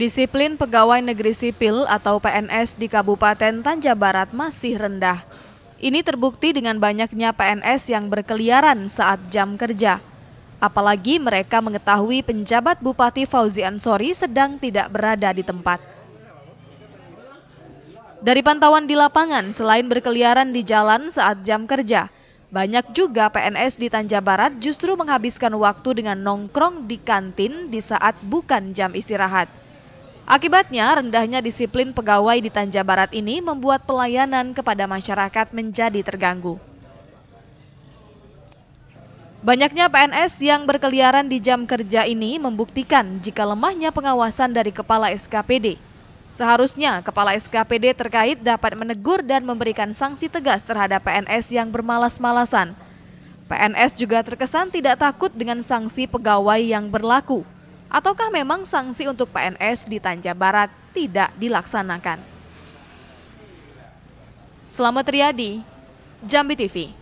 Disiplin pegawai negeri sipil atau PNS di Kabupaten Tanja Barat masih rendah. Ini terbukti dengan banyaknya PNS yang berkeliaran saat jam kerja. Apalagi mereka mengetahui penjabat Bupati Fauzi Ansori sedang tidak berada di tempat. Dari pantauan di lapangan, selain berkeliaran di jalan saat jam kerja, banyak juga PNS di Tanja Barat justru menghabiskan waktu dengan nongkrong di kantin di saat bukan jam istirahat. Akibatnya, rendahnya disiplin pegawai di Tanja Barat ini membuat pelayanan kepada masyarakat menjadi terganggu. Banyaknya PNS yang berkeliaran di jam kerja ini membuktikan jika lemahnya pengawasan dari Kepala SKPD. Seharusnya Kepala SKPD terkait dapat menegur dan memberikan sanksi tegas terhadap PNS yang bermalas-malasan. PNS juga terkesan tidak takut dengan sanksi pegawai yang berlaku ataukah memang sanksi untuk PNS di Tanja Barat tidak dilaksanakan? Selamat Riyadi, Jambi TV.